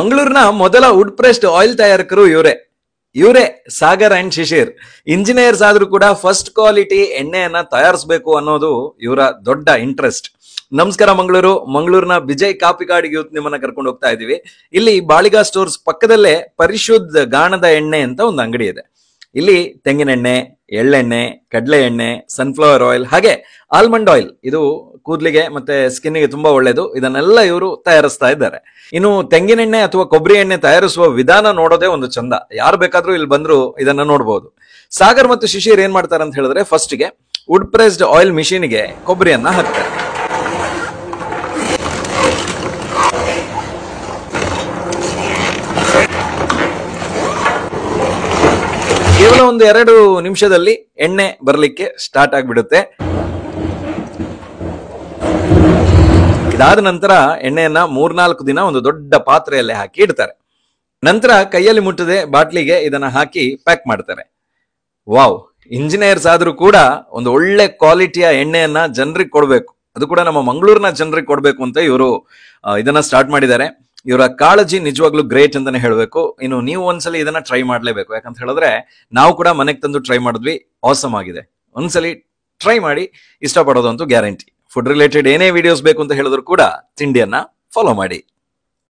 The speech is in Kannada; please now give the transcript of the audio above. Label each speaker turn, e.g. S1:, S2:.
S1: ಮಂಗಳೂರಿನ ಮೊದಲ ವುಡ್ ಪ್ರೆಸ್ಟ್ ಆಯಿಲ್ ತಯಾರಕರು ಇವರೇ ಇವರೇ ಸಾಗರ್ ಅಂಡ್ ಶಿಶಿರ್ ಇಂಜಿನಿಯರ್ಸ್ ಆದ್ರೂ ಕೂಡ ಫಸ್ಟ್ ಕ್ವಾಲಿಟಿ ಎಣ್ಣೆಯನ್ನ ತಯಾರಿಸಬೇಕು ಅನ್ನೋದು ಇವರ ದೊಡ್ಡ ಇಂಟ್ರೆಸ್ಟ್ ನಮಸ್ಕಾರ ಮಂಗಳೂರು ಮಂಗಳೂರಿನ ವಿಜಯ್ ಕಾಪಿ ಕಾಡಿಗೆ ನಿಮ್ಮನ್ನ ಕರ್ಕೊಂಡು ಹೋಗ್ತಾ ಇದೀವಿ ಇಲ್ಲಿ ಬಾಳಿಗಾ ಸ್ಟೋರ್ಸ್ ಪಕ್ಕದಲ್ಲೇ ಪರಿಶುದ್ಧ ಗಾಣದ ಎಣ್ಣೆ ಅಂತ ಒಂದು ಅಂಗಡಿ ಇದೆ ಇಲ್ಲಿ ತೆಂಗಿನೆಣ್ಣೆ ಎಳ್ಳೆಣ್ಣೆ ಕಡಲೆ ಎಣ್ಣೆ ಸನ್ಫ್ಲವರ್ ಆಯಿಲ್ ಹಾಗೆ ಆಲ್ಮಂಡ್ ಆಯಿಲ್ ಇದು ಕೂದಲಿಗೆ ಮತ್ತೆ ಗೆ ತುಂಬಾ ಒಳ್ಳೆಯದು ಇದನ್ನೆಲ್ಲ ಇವರು ತಯಾರಿಸ್ತಾ ಇದ್ದಾರೆ ಇನ್ನು ತೆಂಗಿನೆಣ್ಣೆ ಅಥವಾ ಕೊಬ್ಬರಿ ಎಣ್ಣೆ ತಯಾರಿಸುವ ವಿಧಾನ ನೋಡೋದೇ ಒಂದು ಚಂದ ಯಾರು ಬೇಕಾದ್ರೂ ಇಲ್ಲಿ ಬಂದ್ರು ಇದನ್ನ ನೋಡಬಹುದು ಸಾಗರ್ ಮತ್ತು ಶಿಶಿರ್ ಏನ್ ಮಾಡ್ತಾರೆ ಅಂತ ಹೇಳಿದ್ರೆ ಗೆ ವುಡ್ ಪ್ರೆಸ್ಡ್ ಆಯಿಲ್ ಗೆ ಕೊಬ್ಬರಿಯನ್ನ ಹಾಕ್ತಾರೆ ಕೇವಲ ಒಂದು ಎರಡು ನಿಮಿಷದಲ್ಲಿ ಎಣ್ಣೆ ಬರಲಿಕ್ಕೆ ಸ್ಟಾರ್ಟ್ ಆಗಿಬಿಡುತ್ತೆ ಇದಾದ ನಂತರ ಎಣ್ಣೆಯನ್ನ ಮೂರ್ನಾಲ್ಕು ದಿನ ಒಂದು ದೊಡ್ಡ ಪಾತ್ರೆಯಲ್ಲಿ ಹಾಕಿ ಇಡ್ತಾರೆ ನಂತರ ಕೈಯಲ್ಲಿ ಮುಟ್ಟದೆ ಬಾಟ್ಲಿಗೆ ಇದನ್ನ ಹಾಕಿ ಪ್ಯಾಕ್ ಮಾಡ್ತಾರೆ ವಾವ್ ಇಂಜಿನಿಯರ್ಸ್ ಆದ್ರೂ ಕೂಡ ಒಂದು ಒಳ್ಳೆ ಕ್ವಾಲಿಟಿಯ ಎಣ್ಣೆಯನ್ನ ಜನರಿಗೆ ಕೊಡಬೇಕು ಅದು ಕೂಡ ನಮ್ಮ ಮಂಗಳೂರಿನ ಜನರಿಗೆ ಕೊಡಬೇಕು ಅಂತ ಇವರು ಇದನ್ನ ಸ್ಟಾರ್ಟ್ ಮಾಡಿದ್ದಾರೆ ಇವರ ಕಾಳಜಿ ನಿಜವಾಗ್ಲೂ ಗ್ರೇಟ್ ಅಂತಾನೆ ಹೇಳಬೇಕು ಇನ್ನು ನೀವು ಒಂದ್ಸಲಿ ಇದನ್ನ ಟ್ರೈ ಮಾಡ್ಲೇಬೇಕು ಯಾಕಂತ ಹೇಳಿದ್ರೆ ನಾವು ಕೂಡ ಮನೆಗೆ ತಂದು ಟ್ರೈ ಮಾಡಿದ್ವಿ ಆಸಮ್ ಆಗಿದೆ ಒಂದ್ಸಲಿ ಟ್ರೈ ಮಾಡಿ ಇಷ್ಟಪಡೋದು ಗ್ಯಾರಂಟಿ ಫುಡ್ ರಿಲೇಟೆಡ್ ಏನೇ ವಿಡಿಯೋಸ್ ಬೇಕು ಅಂತ ಹೇಳಿದ್ರು ಕೂಡ ತಿಂಡಿಯನ್ನ ಫಾಲೋ ಮಾಡಿ